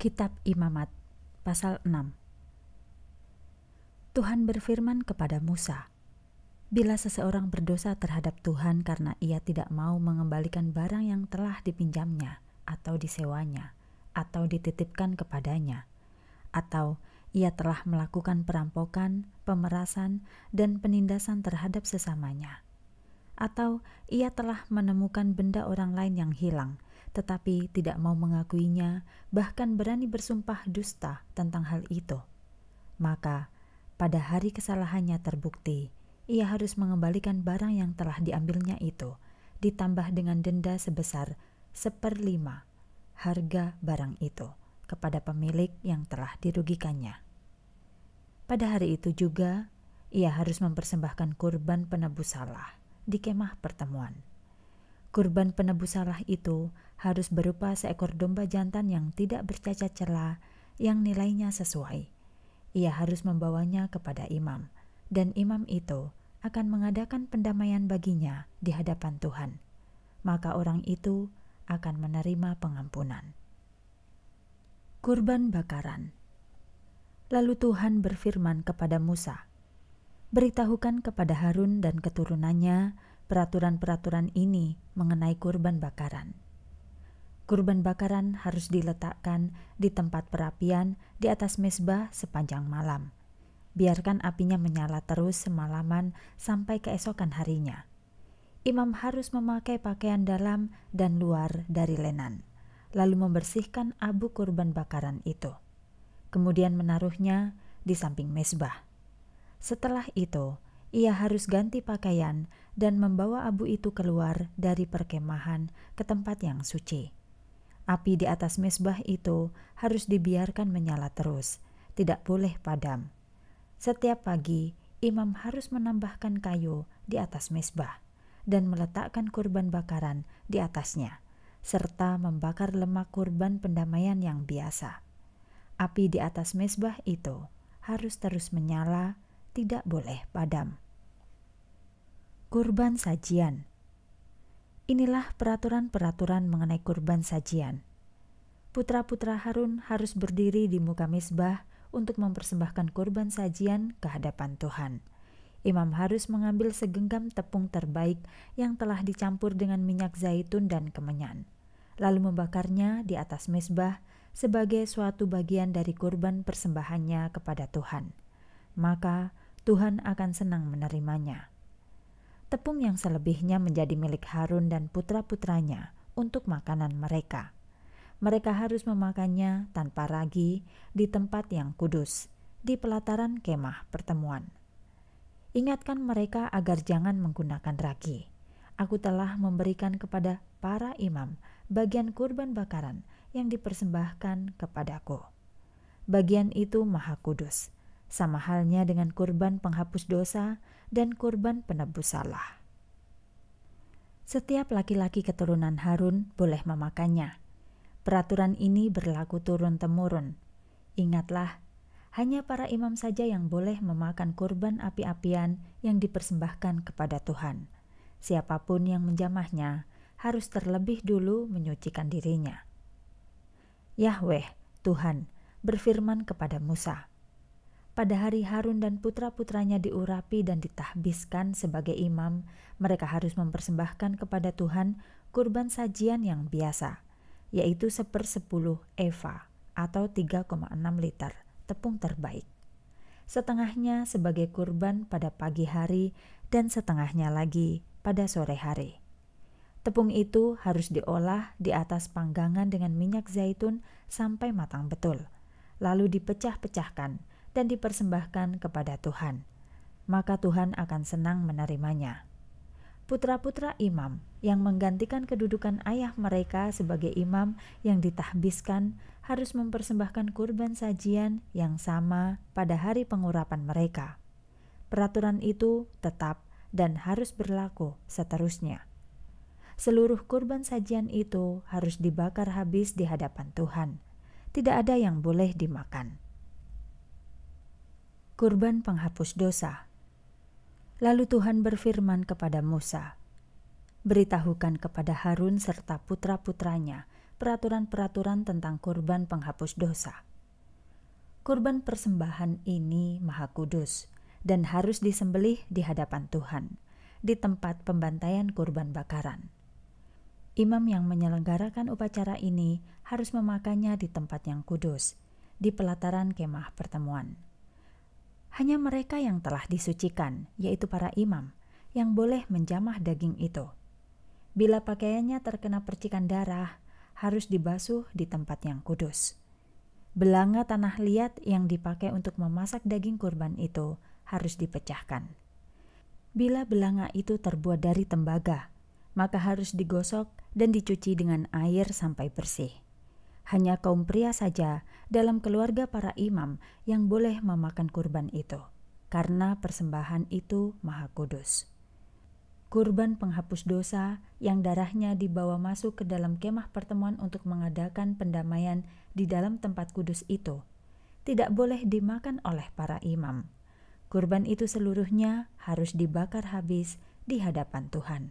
Kitab Imamat pasal 6 Tuhan berfirman kepada Musa, Bila seseorang berdosa terhadap Tuhan karena ia tidak mau mengembalikan barang yang telah dipinjamnya atau disewanya atau dititipkan kepadanya, atau ia telah melakukan perampokan, pemerasan, dan penindasan terhadap sesamanya, atau ia telah menemukan benda orang lain yang hilang – tetapi tidak mau mengakuinya, bahkan berani bersumpah dusta tentang hal itu. Maka, pada hari kesalahannya terbukti, ia harus mengembalikan barang yang telah diambilnya itu, ditambah dengan denda sebesar seperlima harga barang itu kepada pemilik yang telah dirugikannya. Pada hari itu juga, ia harus mempersembahkan kurban penebus salah di kemah pertemuan Kurban penebus salah itu harus berupa seekor domba jantan yang tidak bercacat celah yang nilainya sesuai. Ia harus membawanya kepada imam, dan imam itu akan mengadakan pendamaian baginya di hadapan Tuhan. Maka orang itu akan menerima pengampunan. Kurban bakaran. Lalu Tuhan berfirman kepada Musa, "Beritahukan kepada Harun dan keturunannya peraturan-peraturan ini mengenai kurban bakaran. Kurban bakaran harus diletakkan di tempat perapian di atas mesbah sepanjang malam. Biarkan apinya menyala terus semalaman sampai keesokan harinya. Imam harus memakai pakaian dalam dan luar dari lenan, lalu membersihkan abu kurban bakaran itu. Kemudian menaruhnya di samping mesbah. Setelah itu, ia harus ganti pakaian dan membawa abu itu keluar dari perkemahan ke tempat yang suci. Api di atas mesbah itu harus dibiarkan menyala terus, tidak boleh padam. Setiap pagi, imam harus menambahkan kayu di atas mesbah dan meletakkan kurban bakaran di atasnya, serta membakar lemak kurban pendamaian yang biasa. Api di atas mesbah itu harus terus menyala tidak boleh padam. Kurban sajian. Inilah peraturan-peraturan mengenai kurban sajian. Putra-putra Harun harus berdiri di muka misbah untuk mempersembahkan kurban sajian ke hadapan Tuhan. Imam harus mengambil segenggam tepung terbaik yang telah dicampur dengan minyak zaitun dan kemenyan, lalu membakarnya di atas misbah sebagai suatu bagian dari kurban persembahannya kepada Tuhan. Maka Tuhan akan senang menerimanya. Tepung yang selebihnya menjadi milik Harun dan putra-putranya untuk makanan mereka. Mereka harus memakannya tanpa ragi di tempat yang kudus, di pelataran kemah pertemuan. Ingatkan mereka agar jangan menggunakan ragi. Aku telah memberikan kepada para imam bagian kurban bakaran yang dipersembahkan kepadaku. Bagian itu maha kudus sama halnya dengan kurban penghapus dosa dan kurban penebus salah. Setiap laki-laki keturunan Harun boleh memakannya. Peraturan ini berlaku turun-temurun. Ingatlah, hanya para imam saja yang boleh memakan kurban api-apian yang dipersembahkan kepada Tuhan. Siapapun yang menjamahnya harus terlebih dulu menyucikan dirinya. Yahweh, Tuhan, berfirman kepada Musa, pada hari Harun dan putra-putranya diurapi dan ditahbiskan sebagai imam, mereka harus mempersembahkan kepada Tuhan kurban sajian yang biasa, yaitu sepersepuluh eva atau 3,6 liter tepung terbaik. Setengahnya sebagai kurban pada pagi hari dan setengahnya lagi pada sore hari. Tepung itu harus diolah di atas panggangan dengan minyak zaitun sampai matang betul, lalu dipecah-pecahkan dan dipersembahkan kepada Tuhan, maka Tuhan akan senang menerimanya. Putra-putra imam yang menggantikan kedudukan ayah mereka sebagai imam yang ditahbiskan harus mempersembahkan kurban sajian yang sama pada hari pengurapan mereka. Peraturan itu tetap dan harus berlaku seterusnya. Seluruh kurban sajian itu harus dibakar habis di hadapan Tuhan. Tidak ada yang boleh dimakan kurban penghapus dosa. Lalu Tuhan berfirman kepada Musa, "Beritahukan kepada Harun serta putra-putranya peraturan-peraturan tentang kurban penghapus dosa. Kurban persembahan ini maha kudus dan harus disembelih di hadapan Tuhan, di tempat pembantaian kurban bakaran. Imam yang menyelenggarakan upacara ini harus memakannya di tempat yang kudus, di pelataran kemah pertemuan." Hanya mereka yang telah disucikan, yaitu para imam, yang boleh menjamah daging itu. Bila pakaiannya terkena percikan darah, harus dibasuh di tempat yang kudus. Belanga tanah liat yang dipakai untuk memasak daging kurban itu harus dipecahkan. Bila belanga itu terbuat dari tembaga, maka harus digosok dan dicuci dengan air sampai bersih. Hanya kaum pria saja dalam keluarga para imam yang boleh memakan kurban itu, karena persembahan itu maha kudus. Kurban penghapus dosa yang darahnya dibawa masuk ke dalam kemah pertemuan untuk mengadakan pendamaian di dalam tempat kudus itu tidak boleh dimakan oleh para imam. Kurban itu seluruhnya harus dibakar habis di hadapan Tuhan.